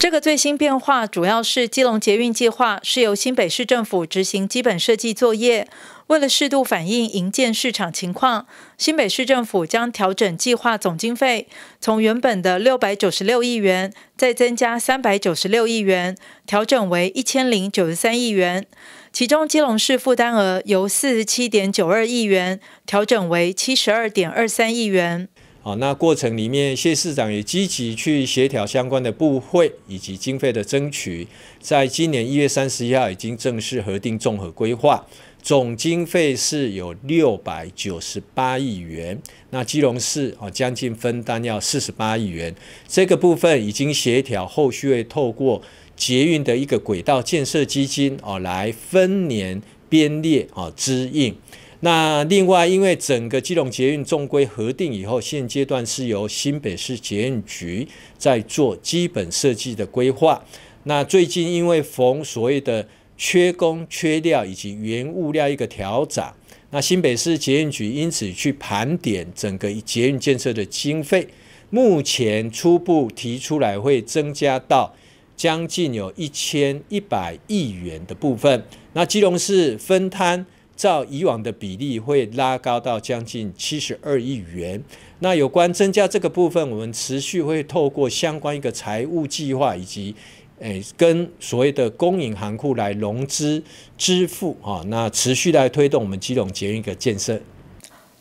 这个最新变化主要是基隆捷运计划是由新北市政府执行基本设计作业。为了适度反映营建市场情况，新北市政府将调整计划总经费，从原本的六百九十六亿元，再增加三百九十六亿元，调整为一千零九十三亿元。其中基隆市负担额由四十七点九二亿元调整为七十二点二三亿元。好，那过程里面，谢市长也积极去协调相关的部会以及经费的争取，在今年一月三十一号已经正式核定综合规划，总经费是有六百九十八亿元，那基隆市哦将近分担要四十八亿元，这个部分已经协调，后续会透过捷运的一个轨道建设基金哦来分年编列哦支应。那另外，因为整个基隆捷运重规核定以后，现阶段是由新北市捷运局在做基本设计的规划。那最近因为逢所谓的缺工缺料以及原物料一个调整，那新北市捷运局因此去盘点整个捷运建设的经费，目前初步提出来会增加到将近有一千一百亿元的部分。那基隆市分摊。照以往的比例，会拉高到将近七十二亿元。那有关增加这个部分，我们持续会透过相关一个财务计划，以及诶跟所谓的公营行库来融资支付啊，那持续来推动我们基隆捷运一个建设。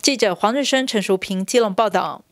记者黄日升、陈淑平，基隆报道。